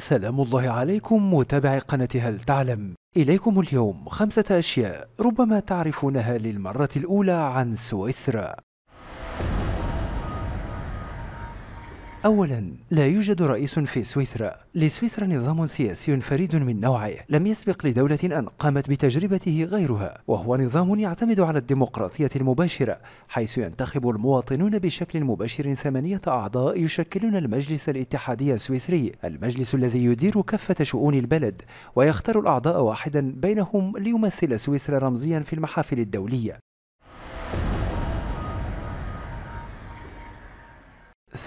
سلام الله عليكم متابعي قناة هل تعلم إليكم اليوم خمسة أشياء ربما تعرفونها للمرة الأولى عن سويسرا أولا لا يوجد رئيس في سويسرا لسويسرا نظام سياسي فريد من نوعه لم يسبق لدولة أن قامت بتجربته غيرها وهو نظام يعتمد على الديمقراطية المباشرة حيث ينتخب المواطنون بشكل مباشر ثمانية أعضاء يشكلون المجلس الاتحادي السويسري المجلس الذي يدير كافة شؤون البلد ويختار الأعضاء واحدا بينهم ليمثل سويسرا رمزيا في المحافل الدولية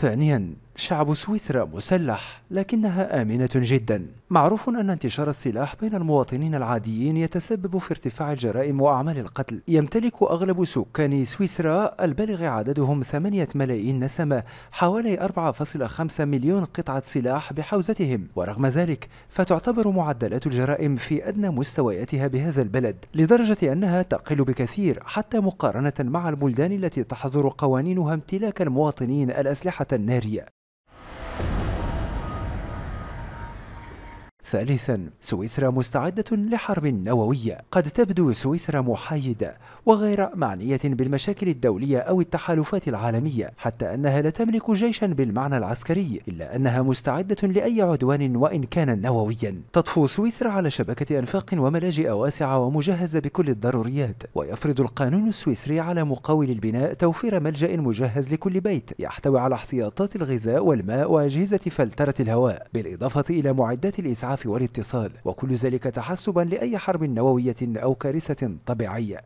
ثانيا شعب سويسرا مسلح لكنها آمنة جدا معروف أن انتشار السلاح بين المواطنين العاديين يتسبب في ارتفاع الجرائم وأعمال القتل يمتلك أغلب سكان سويسرا البالغ عددهم 8 ملايين نسمة حوالي 4.5 مليون قطعة سلاح بحوزتهم ورغم ذلك فتعتبر معدلات الجرائم في أدنى مستوياتها بهذا البلد لدرجة أنها تقل بكثير حتى مقارنة مع البلدان التي تحظر قوانينها امتلاك المواطنين الأسلحة النارية ثالثا سويسرا مستعدة لحرب نووية قد تبدو سويسرا محايدة وغير معنية بالمشاكل الدولية أو التحالفات العالمية حتى أنها لا تملك جيشا بالمعنى العسكري إلا أنها مستعدة لأي عدوان وإن كان نوويا تطفو سويسرا على شبكة أنفاق وملاجئ واسعة ومجهزة بكل الضروريات ويفرض القانون السويسري على مقاول البناء توفير ملجأ مجهز لكل بيت يحتوي على احتياطات الغذاء والماء وأجهزة فلترة الهواء بالإضافة إلى معدات الإسعاف الضعف والاتصال وكل ذلك تحسبا لأي حرب نووية أو كارثة طبيعية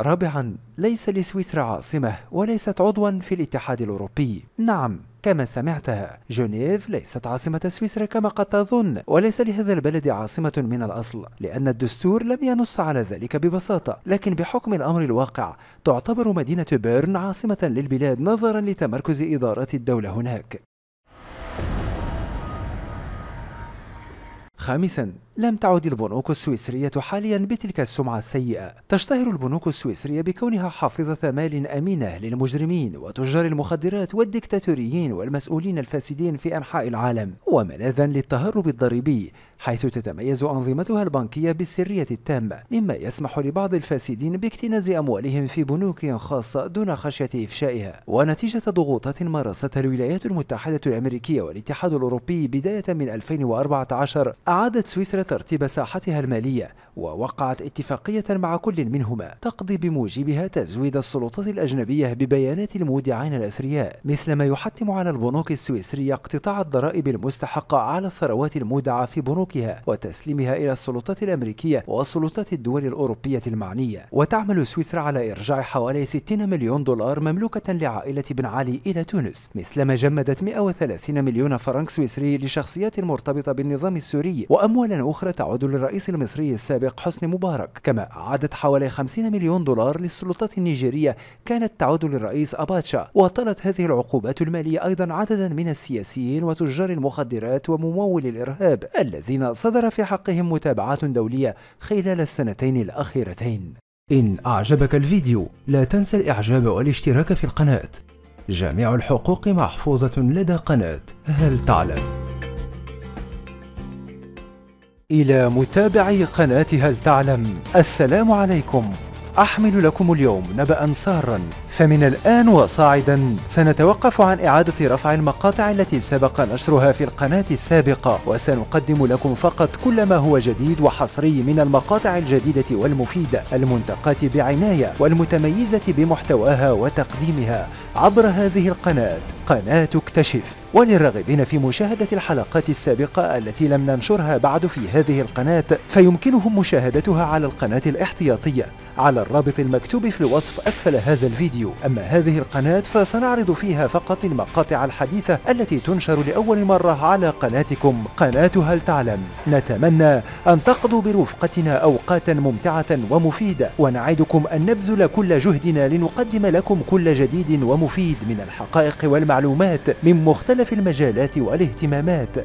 رابعا ليس لسويسرا عاصمة وليست عضوا في الاتحاد الأوروبي نعم كما سمعتها جنيف ليست عاصمة سويسرا كما قد تظن وليس لهذا البلد عاصمة من الأصل لأن الدستور لم ينص على ذلك ببساطة لكن بحكم الأمر الواقع تعتبر مدينة بيرن عاصمة للبلاد نظرا لتمركز إدارة الدولة هناك خامسا لم تعد البنوك السويسرية حاليا بتلك السمعة السيئة تشتهر البنوك السويسرية بكونها حافظة مال أمينة للمجرمين وتجار المخدرات والديكتاتوريين والمسؤولين الفاسدين في أنحاء العالم وملاذا للتهرب الضريبي حيث تتميز أنظمتها البنكية بالسرية التامة مما يسمح لبعض الفاسدين باكتناز أموالهم في بنوك خاصة دون خشية إفشائها ونتيجة ضغوطات مارستها الولايات المتحدة الأمريكية والاتحاد الأوروبي بداية من 2014 أعادت سويسرا ترتيب ساحتها المالية ووقعت اتفاقية مع كل منهما تقضي بموجبها تزويد السلطات الأجنبية ببيانات المودعين الأثرياء مثل ما يحتم على البنوك السويسرية اقتطاع الضرائب المستحقة على الثروات المودعة في بنوكها وتسليمها إلى السلطات الأمريكية وسلطات الدول الأوروبية المعنية وتعمل سويسرا على إرجاع حوالي 60 مليون دولار مملوكة لعائلة بن علي إلى تونس مثلما جمدت 130 مليون فرنك سويسري لشخصيات مرتبطة بالنظام السوري وأموالا أخرى تعود للرئيس المصري السابق حسني مبارك كما أعادت حوالي 50 مليون دولار للسلطات النيجيرية كانت تعود للرئيس أباتشا وطلت هذه العقوبات المالية أيضا عددا من السياسيين وتجار المخدرات وممول الإرهاب الذين صدر في حقهم متابعات دولية خلال السنتين الأخيرتين إن أعجبك الفيديو لا تنسى الإعجاب والاشتراك في القناة جميع الحقوق محفوظة لدى قناة هل تعلم؟ إلى متابعي قناة هل تعلم السلام عليكم أحمل لكم اليوم نبأ سارا فمن الآن وصاعدا سنتوقف عن إعادة رفع المقاطع التي سبق نشرها في القناة السابقة وسنقدم لكم فقط كل ما هو جديد وحصري من المقاطع الجديدة والمفيدة المنتقاة بعناية والمتميزة بمحتواها وتقديمها عبر هذه القناة قناة اكتشف وللراغبين في مشاهدة الحلقات السابقة التي لم ننشرها بعد في هذه القناة فيمكنهم مشاهدتها على القناة الاحتياطية على الرابط المكتوب في الوصف أسفل هذا الفيديو الفيديو أما هذه القناة فسنعرض فيها فقط المقاطع الحديثة التي تنشر لأول مرة على قناتكم قناة هل تعلم نتمنى أن تقضوا برفقتنا أوقاتا ممتعة ومفيدة ونعدكم أن نبذل كل جهدنا لنقدم لكم كل جديد ومفيد من الحقائق والمعلومات من مختلف المجالات والاهتمامات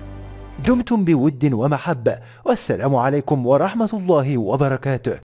دمتم بود ومحبة والسلام عليكم ورحمة الله وبركاته